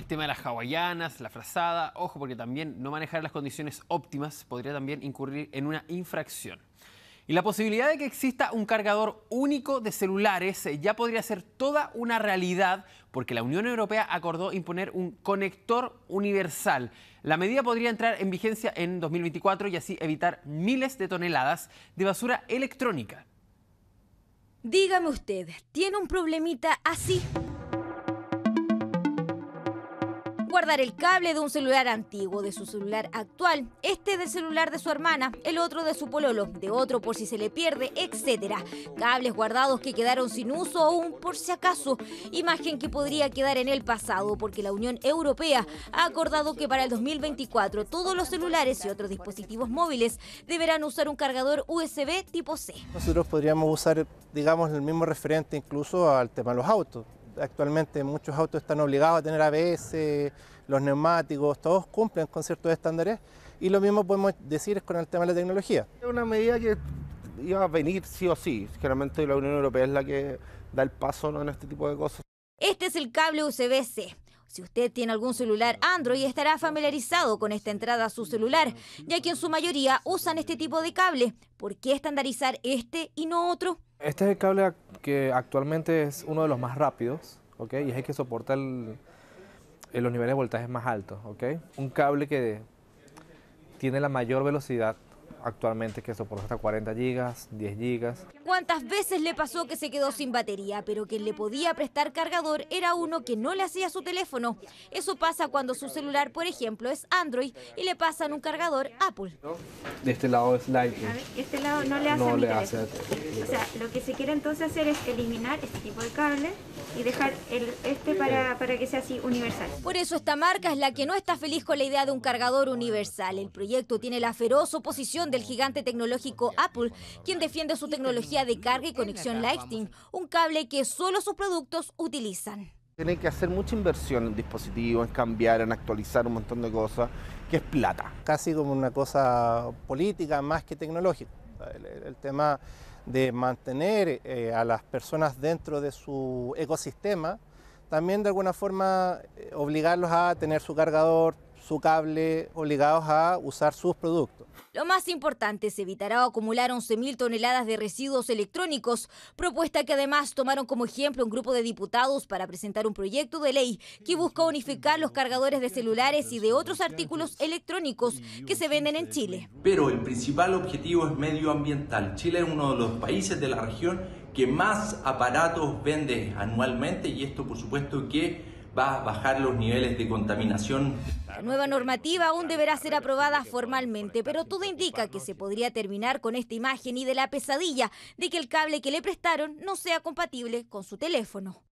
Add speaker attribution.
Speaker 1: El tema de las hawaianas, la frazada, ojo porque también no manejar las condiciones óptimas podría también incurrir en una infracción. Y la posibilidad de que exista un cargador único de celulares eh, ya podría ser toda una realidad porque la Unión Europea acordó imponer un conector universal. La medida podría entrar en vigencia en 2024 y así evitar miles de toneladas de basura electrónica.
Speaker 2: Dígame usted, ¿tiene un problemita así? guardar el cable de un celular antiguo, de su celular actual, este del celular de su hermana, el otro de su pololo, de otro por si se le pierde, etc. Cables guardados que quedaron sin uso aún por si acaso, imagen que podría quedar en el pasado porque la Unión Europea ha acordado que para el 2024 todos los celulares y otros dispositivos móviles deberán usar un cargador USB tipo C. Nosotros
Speaker 1: podríamos usar, digamos, el mismo referente incluso al tema de los autos actualmente muchos autos están obligados a tener ABS, los neumáticos, todos cumplen con ciertos estándares y lo mismo podemos decir con el tema de la tecnología. Es una medida que iba a venir sí o sí, generalmente la Unión Europea es la que da el paso en este tipo de cosas.
Speaker 2: Este es el cable USB-C. Si usted tiene algún celular Android estará familiarizado con esta entrada a su celular, ya que en su mayoría usan este tipo de cable. ¿Por qué estandarizar este y no otro?
Speaker 1: Este es el cable que actualmente es uno de los más rápidos, ¿ok? Y es el que soporta el, los niveles de voltaje más altos, ¿ok? Un cable que tiene la mayor velocidad actualmente que soporta hasta 40 gigas, 10 gigas.
Speaker 2: ¿Cuántas veces le pasó que se quedó sin batería, pero que le podía prestar cargador era uno que no le hacía su teléfono? Eso pasa cuando su celular, por ejemplo, es Android y le pasan un cargador Apple.
Speaker 1: De este lado es Lightning. A ver,
Speaker 2: este lado no le hace, no a
Speaker 1: mi O sea,
Speaker 2: lo que se quiere entonces hacer es eliminar este tipo de cable y dejar este para, que sea así universal. Por eso esta marca es la que no está feliz con la idea de un cargador universal. El proyecto tiene la feroz oposición del gigante tecnológico Apple, quien defiende su tecnología de carga y conexión Lightning, un cable que solo sus productos utilizan.
Speaker 1: Tienen que hacer mucha inversión en dispositivos, en cambiar, en actualizar un montón de cosas, que es plata. Casi como una cosa política más que tecnológica. el tema de mantener eh, a las personas dentro de su ecosistema, también de alguna forma eh, obligarlos a tener su cargador, su cable obligados a usar sus productos.
Speaker 2: Lo más importante es evitar acumular 11.000 toneladas de residuos electrónicos, propuesta que además tomaron como ejemplo un grupo de diputados para presentar un proyecto de ley que busca unificar los cargadores de celulares y de otros artículos electrónicos que se venden en Chile.
Speaker 1: Pero el principal objetivo es medioambiental. Chile es uno de los países de la región que más aparatos vende anualmente y esto por supuesto que va a bajar los niveles de contaminación.
Speaker 2: La nueva normativa aún deberá ser aprobada formalmente, pero todo indica que se podría terminar con esta imagen y de la pesadilla de que el cable que le prestaron no sea compatible con su teléfono.